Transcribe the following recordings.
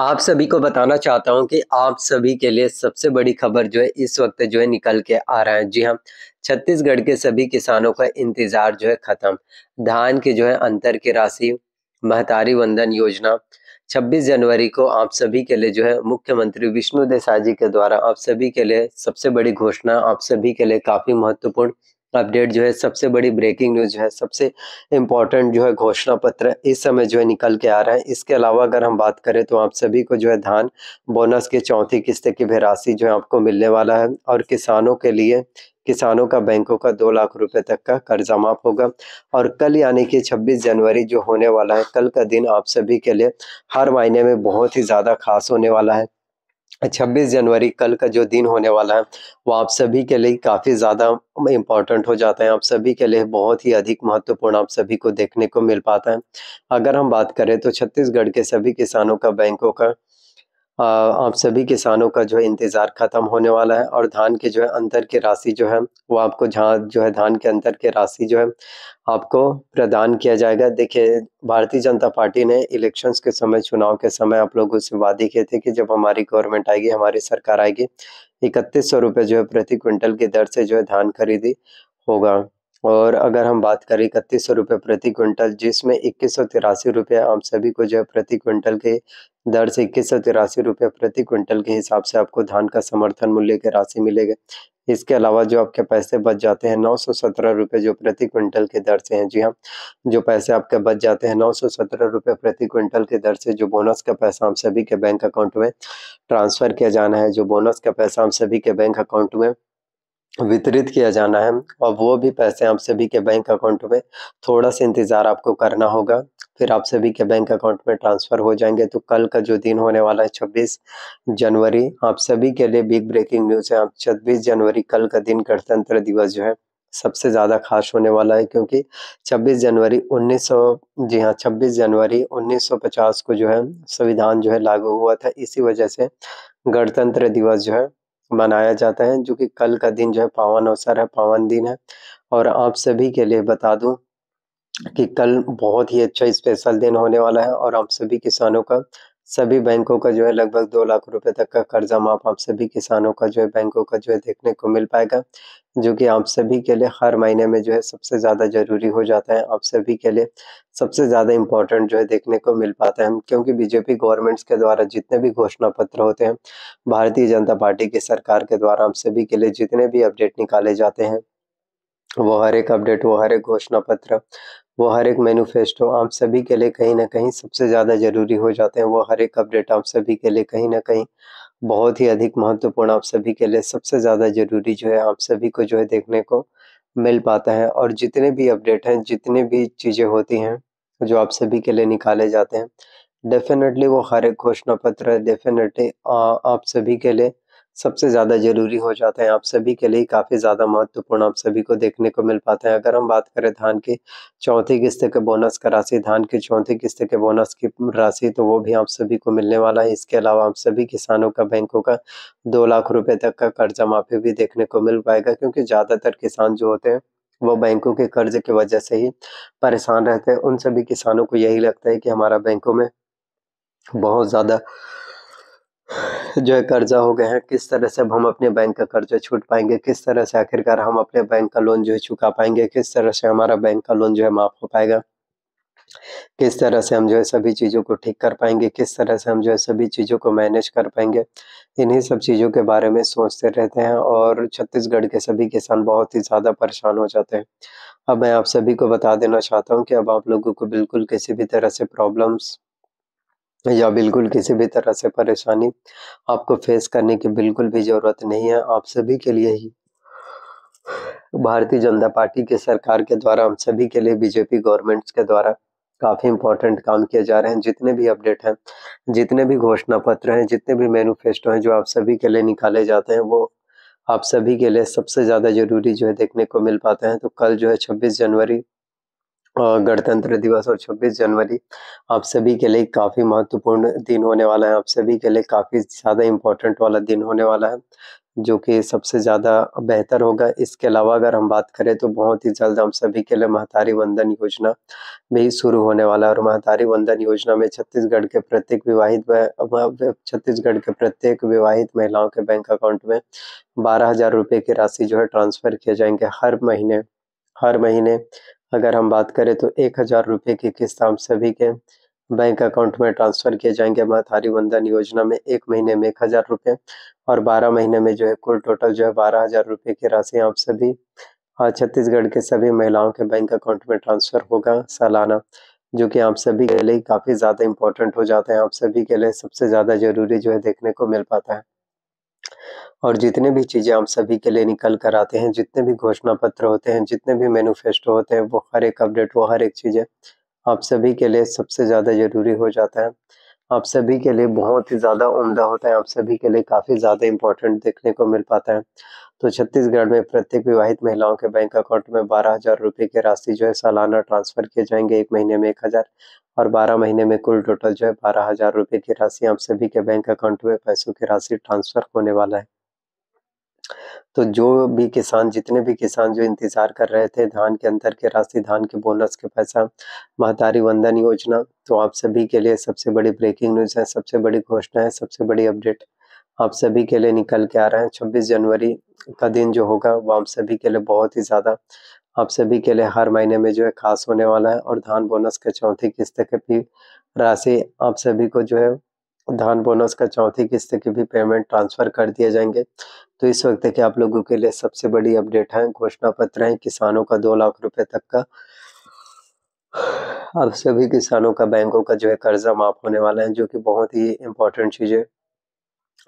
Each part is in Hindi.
आप सभी को बताना चाहता हूं कि आप सभी के लिए सबसे बड़ी खबर जो है इस वक्त जो है निकल के आ रहा है जी हाँ छत्तीसगढ़ के सभी किसानों का इंतजार जो है खत्म धान के जो है अंतर की राशि महतारी वंदन योजना 26 जनवरी को आप सभी के लिए जो है मुख्यमंत्री विष्णु देसाई जी के द्वारा आप सभी के लिए सबसे बड़ी घोषणा आप सभी के लिए काफी महत्वपूर्ण अपडेट जो है सबसे बड़ी ब्रेकिंग न्यूज़ जो है सबसे इम्पॉर्टेंट जो है घोषणा पत्र इस समय जो है निकल के आ रहा है इसके अलावा अगर हम बात करें तो आप सभी को जो है धान बोनस की चौथी किस्त की भी राशि जो है आपको मिलने वाला है और किसानों के लिए किसानों का बैंकों का दो लाख रुपए तक का कर्जा माफ होगा और कल यानी कि 26 जनवरी जो होने वाला है कल का दिन आप सभी के लिए हर महीने में बहुत ही ज़्यादा खास होने वाला है छब्बीस जनवरी कल का जो दिन होने वाला है वो आप सभी के लिए काफ़ी ज़्यादा इम्पॉर्टेंट हो जाता है आप सभी के लिए बहुत ही अधिक महत्वपूर्ण आप सभी को देखने को मिल पाता है अगर हम बात करें तो छत्तीसगढ़ के सभी किसानों का बैंकों का आप सभी किसानों का जो है इंतज़ार ख़त्म होने वाला है और धान के जो है अंतर की राशि जो है वो आपको जहाँ जो है धान के अंतर के राशि जो है आपको प्रदान किया जाएगा देखिए भारतीय जनता पार्टी ने इलेक्शंस के समय चुनाव के समय आप लोगों से वादे किए थे कि जब हमारी गवर्नमेंट आएगी हमारी सरकार आएगी इकतीस सौ रुपये जो है प्रति क्विंटल की दर से जो है धान खरीदी होगा और अगर हम बात करें इकतीस सौ रुपये प्रति क्विंटल जिसमें इक्कीस सौ तिरासी रुपये आप सभी को जो है प्रति क्विंटल के दर से इक्कीस सौ तिरासी रुपये प्रति क्विंटल के हिसाब से आपको धान का समर्थन मूल्य की राशि मिलेगा इसके अलावा जो आपके पैसे बच जाते हैं नौ सौ सत्रह रुपये जो प्रति क्विंटल के दर से हैं जी हाँ जो पैसे आपके बच जाते हैं नौ सौ सत्रह रुपये प्रति क्विंटल के दर से जो बोनस का पैसा हम सभी के बैंक अकाउंट में ट्रांसफ़र किया जाना है जो बोनस का पैसा हम सभी के बैंक अकाउंट में वितरित किया जाना है और वो भी पैसे आप सभी के बैंक अकाउंट में थोड़ा सा इंतज़ार आपको करना होगा फिर आप सभी के बैंक अकाउंट में ट्रांसफ़र हो जाएंगे तो कल का जो दिन होने वाला है छब्बीस जनवरी आप सभी के लिए बिग ब्रेकिंग न्यूज़ है आप छब्बीस जनवरी कल का दिन गणतंत्र दिवस जो है सबसे ज़्यादा खास होने वाला है क्योंकि 26 जनवरी 1900 जी हाँ 26 जनवरी 1950 को जो है संविधान जो है लागू हुआ था इसी वजह से गणतंत्र दिवस जो है मनाया जाता है जो कि कल का दिन जो है पावन अवसर है पावन दिन है और आप सभी के लिए बता दूं कि कल बहुत ही अच्छा स्पेशल दिन होने वाला है और आप सभी किसानों का सभी बैंकों का जो है लगभग दो लाख रुपए तक का कर्जा माफ आप सभी किसानों का जो है बैंकों का जो है देखने को मिल पाएगा जो कि आप सभी के लिए हर महीने में जो है सबसे ज़्यादा जरूरी हो जाता है आप सभी के लिए सबसे ज़्यादा इम्पोर्टेंट जो है देखने को मिल पाता है क्योंकि बीजेपी गवर्नमेंट्स के द्वारा जितने भी घोषणा पत्र होते हैं भारतीय जनता पार्टी की सरकार के द्वारा आप सभी के लिए जितने भी अपडेट निकाले जाते हैं वो हर एक अपडेट वो हर एक घोषणा पत्र वो हर एक मैनिफेस्टो आप सभी के लिए कहीं ना कहीं सबसे ज़्यादा ज़रूरी हो जाते हैं वो हर एक अपडेट आप सभी के लिए कहीं ना कहीं बहुत ही अधिक महत्वपूर्ण आप सभी के लिए सबसे ज़्यादा ज़रूरी जो है आप सभी को जो है देखने को मिल पाता है और जितने भी अपडेट हैं जितने भी चीज़ें होती हैं जो आप सभी के लिए निकाले जाते हैं डेफिनेटली वो हर एक घोषणा पत्र डेफिनेटली आप सभी के लिए सबसे ज़्यादा ज़रूरी हो जाते हैं आप सभी के लिए काफ़ी ज़्यादा महत्वपूर्ण आप सभी को देखने को मिल पाते हैं अगर हम बात करें धान के चौथी किस्त के बोनस का राशि धान के चौथी किस्त के बोनस की राशि तो वो भी आप सभी को मिलने वाला है इसके अलावा आप सभी किसानों का बैंकों का दो लाख रुपए तक का कर्जा माफी भी देखने को मिल पाएगा क्योंकि ज़्यादातर किसान जो होते हैं वो बैंकों के कर्ज की वजह से ही परेशान रहते हैं उन सभी किसानों को यही लगता है कि हमारा बैंकों में बहुत ज़्यादा जो है कर्जा हो गए हैं किस तरह से अब हम अपने बैंक का कर्जा छूट पाएंगे किस तरह से आखिरकार हम अपने बैंक का लोन जो है चुका पाएंगे किस तरह से हमारा बैंक का लोन जो है माफ हो पाएगा किस तरह से हम जो है सभी चीज़ों को ठीक कर पाएंगे किस तरह से हम जो है सभी चीज़ों को मैनेज कर पाएंगे इन्हीं सब चीज़ों के बारे में सोचते रहते हैं और छत्तीसगढ़ के सभी किसान बहुत ही ज़्यादा परेशान हो जाते हैं अब मैं आप सभी को बता देना चाहता हूँ कि अब आप लोगों को बिल्कुल किसी भी तरह से प्रॉब्लम्स या बिल्कुल किसी भी तरह से परेशानी आपको फेस करने की बिल्कुल भी ज़रूरत नहीं है आप सभी के लिए ही भारतीय जनता पार्टी के सरकार के द्वारा हम सभी के लिए बीजेपी गवर्नमेंट्स के द्वारा काफ़ी इंपॉर्टेंट काम किए जा रहे हैं जितने भी अपडेट हैं जितने भी घोषणा पत्र हैं जितने भी मैनुफेस्टो हैं जो आप सभी के लिए निकाले जाते हैं वो आप सभी के लिए सबसे ज़्यादा ज़रूरी जो है देखने को मिल पाते हैं तो कल जो है छब्बीस जनवरी गणतंत्र दिवस और 26 जनवरी आप सभी के लिए काफ़ी महत्वपूर्ण दिन होने वाला है आप सभी के लिए काफ़ी ज़्यादा इम्पोर्टेंट वाला दिन होने वाला है जो कि सबसे ज़्यादा बेहतर होगा इसके अलावा अगर हम बात करें तो बहुत ही जल्द हम सभी के लिए महतारी वंदन योजना भी शुरू होने वाला है और महतारी वंदन योजना में छत्तीसगढ़ के प्रत्येक विवाहित छत्तीसगढ़ के प्रत्येक विवाहित महिलाओं के बैंक अकाउंट में बारह हज़ार रुपये की राशि जो है ट्रांसफ़र किए जाएंगे हर महीने हर महीने अगर हम बात करें तो एक हजार रुपये की किस्त हम सभी के बैंक अकाउंट में ट्रांसफर किए जाएंगे महतारी वंदन योजना में एक महीने में एक हजार रुपये और बारह महीने में जो है कुल टोटल जो है बारह हजार रुपये की राशि आप सभी छत्तीसगढ़ के सभी महिलाओं के बैंक अकाउंट में ट्रांसफर होगा सालाना जो कि आप सभी के लिए काफ़ी ज़्यादा इंपॉर्टेंट हो जाता है आप सभी के लिए सबसे ज़्यादा ज़रूरी जो है देखने को मिल पाता है और जितने भी चीज़ें आप सभी के लिए निकल कर आते हैं जितने भी घोषणा पत्र होते हैं जितने भी मैनिफेस्टो होते हैं वो हर एक अपडेट वो हर एक चीज़ें आप सभी के लिए सबसे ज़्यादा ज़रूरी हो जाता है आप सभी के लिए बहुत ही ज़्यादा उम्दा होता है आप सभी के लिए काफ़ी ज़्यादा इम्पोर्टेंट देखने को मिल पाता है तो छत्तीसगढ़ में प्रत्येक विवाहित महिलाओं के बैंक अकाउंट में बारह हज़ार रुपये की राशि जो है सालाना ट्रांसफ़र किए जाएंगे एक महीने में एक हज़ार और बारह महीने में कुल टोटल जो है बारह हज़ार रुपये की राशि आप सभी के बैंक अकाउंट में पैसों की राशि ट्रांसफ़र होने वाला है तो जो भी किसान जितने भी किसान जो इंतज़ार कर रहे थे धान के अंतर के राशि धान के बोनस के पैसा महतारी वंदन योजना तो आप सभी के लिए सबसे बड़ी ब्रेकिंग न्यूज़ है सबसे बड़ी घोषणा है सबसे बड़ी अपडेट आप सभी के लिए निकल के आ रहे हैं छब्बीस जनवरी का दिन जो होगा वो आप सभी के लिए बहुत ही ज़्यादा आप सभी के लिए हर महीने में जो है खास होने वाला है और धान बोनस के चौथी किस्त के भी राशि आप सभी को जो है धान बोनस का चौथी किस्त की भी पेमेंट ट्रांसफ़र कर दिए जाएंगे तो इस वक्त की आप लोगों के लिए सबसे बड़ी अपडेट है घोषणा पत्र है किसानों का दो लाख रुपए तक का अब सभी किसानों का बैंकों का जो है कर्जा माफ होने वाला है जो कि बहुत ही इम्पोर्टेंट चीज़ है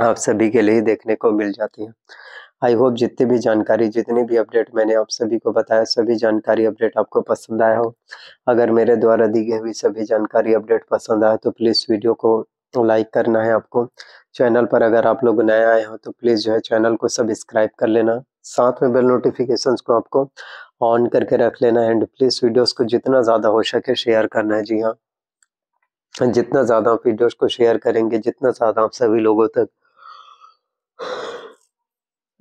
आप सभी के लिए देखने को मिल जाती है आई होप जितनी भी जानकारी जितनी भी अपडेट मैंने आप सभी को बताया सभी जानकारी अपडेट आपको पसंद आया हो अगर मेरे द्वारा दी गई हुई सभी जानकारी अपडेट पसंद आया तो प्लीज़ वीडियो को लाइक तो करना है आपको चैनल पर अगर आप लोग नए आए हो तो प्लीज़ जो है चैनल को सब्सक्राइब कर लेना साथ में बेल नोटिफिकेशंस को आपको ऑन करके रख लेना एंड प्लीज़ वीडियोस को जितना ज़्यादा हो सके शेयर करना है जी हाँ जितना ज़्यादा आप वीडियोज़ को शेयर करेंगे जितना ज़्यादा आप सभी लोगों तक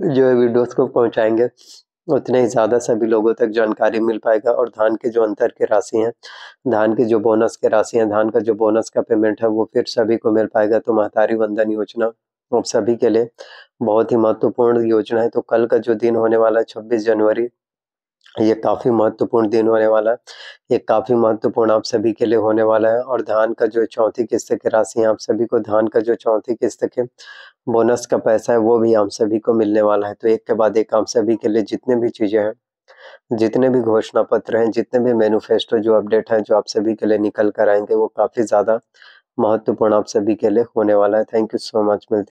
जो है वीडियोज को पहुंचाएंगे उतने ही ज़्यादा सभी लोगों तक जानकारी मिल पाएगा और धान के जो अंतर के राशि हैं धान के जो बोनस के राशि हैं धान का जो बोनस का पेमेंट है वो फिर सभी को मिल पाएगा तो महतारी वंदन योजना आप सभी के लिए बहुत ही महत्वपूर्ण योजना है तो कल का जो दिन होने वाला है छब्बीस जनवरी ये काफ़ी महत्वपूर्ण दिन होने वाला है ये काफ़ी महत्वपूर्ण आप सभी के लिए होने वाला है और धान का जो चौथी किस्त की राशि आप सभी को धान का जो चौथी किस्त के बोनस का पैसा है वो भी आप सभी को मिलने वाला है तो एक के बाद एक आप सभी के लिए जितने भी चीज़ें हैं जितने भी घोषणा पत्र हैं जितने भी मैनुफेस्टो जो अपडेट हैं जो आप सभी के लिए निकल कर आएंगे वो काफ़ी ज़्यादा महत्वपूर्ण आप सभी के लिए होने वाला है थैंक यू सो मच मिलते